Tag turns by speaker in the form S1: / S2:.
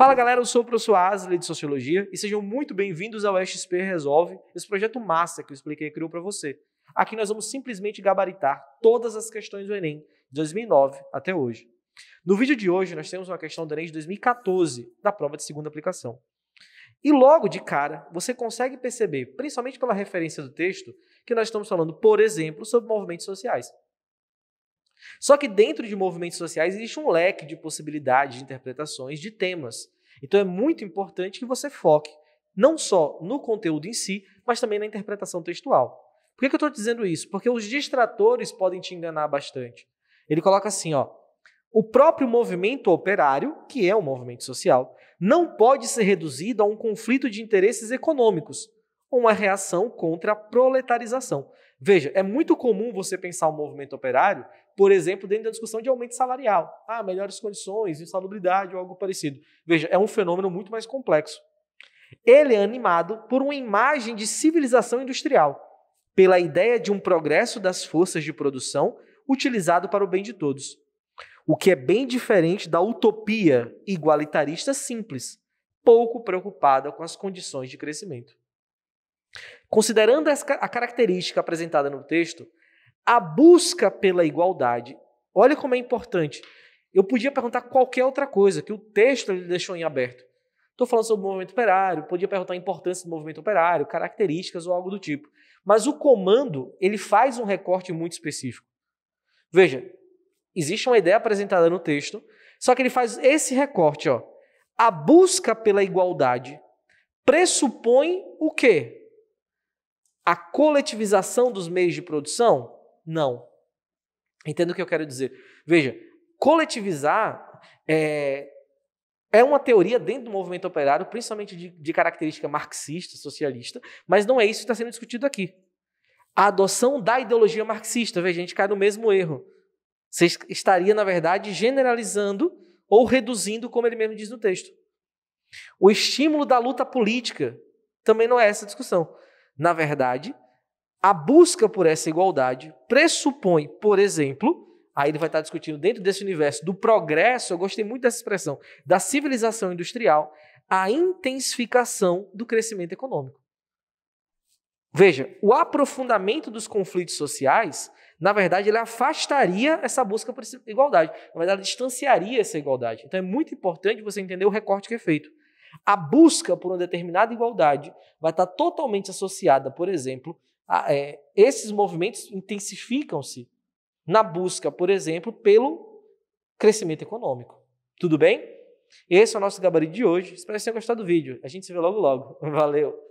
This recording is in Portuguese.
S1: Fala galera, eu sou o professor Asley de Sociologia e sejam muito bem-vindos ao XP Resolve, esse projeto massa que eu expliquei e criou para você. Aqui nós vamos simplesmente gabaritar todas as questões do Enem de 2009 até hoje. No vídeo de hoje nós temos uma questão do Enem de 2014, da prova de segunda aplicação. E logo de cara, você consegue perceber, principalmente pela referência do texto, que nós estamos falando, por exemplo, sobre movimentos sociais. Só que dentro de movimentos sociais existe um leque de possibilidades de interpretações de temas. Então é muito importante que você foque não só no conteúdo em si, mas também na interpretação textual. Por que, que eu estou dizendo isso? Porque os distratores podem te enganar bastante. Ele coloca assim, ó. O próprio movimento operário, que é um movimento social, não pode ser reduzido a um conflito de interesses econômicos, ou uma reação contra a proletarização. Veja, é muito comum você pensar o um movimento operário, por exemplo, dentro da discussão de aumento salarial. Ah, melhores condições, insalubridade ou algo parecido. Veja, é um fenômeno muito mais complexo. Ele é animado por uma imagem de civilização industrial, pela ideia de um progresso das forças de produção utilizado para o bem de todos. O que é bem diferente da utopia igualitarista simples, pouco preocupada com as condições de crescimento. Considerando a característica apresentada no texto, a busca pela igualdade, olha como é importante. Eu podia perguntar qualquer outra coisa, que o texto ele deixou em aberto. Estou falando sobre o movimento operário, podia perguntar a importância do movimento operário, características ou algo do tipo. Mas o comando, ele faz um recorte muito específico. Veja, existe uma ideia apresentada no texto, só que ele faz esse recorte, ó. A busca pela igualdade pressupõe o quê? a coletivização dos meios de produção? Não. Entendo o que eu quero dizer. Veja, coletivizar é, é uma teoria dentro do movimento operário, principalmente de, de característica marxista, socialista, mas não é isso que está sendo discutido aqui. A adoção da ideologia marxista, veja, a gente cai no mesmo erro. Você estaria, na verdade, generalizando ou reduzindo, como ele mesmo diz no texto. O estímulo da luta política também não é essa discussão. Na verdade, a busca por essa igualdade pressupõe, por exemplo, aí ele vai estar discutindo dentro desse universo do progresso, eu gostei muito dessa expressão, da civilização industrial, a intensificação do crescimento econômico. Veja, o aprofundamento dos conflitos sociais, na verdade, ele afastaria essa busca por igualdade, na verdade, distanciaria essa igualdade. Então é muito importante você entender o recorte que é feito. A busca por uma determinada igualdade vai estar totalmente associada, por exemplo, a, é, esses movimentos intensificam-se na busca, por exemplo, pelo crescimento econômico. Tudo bem? Esse é o nosso gabarito de hoje. Espero que tenham gostado do vídeo. A gente se vê logo logo. Valeu!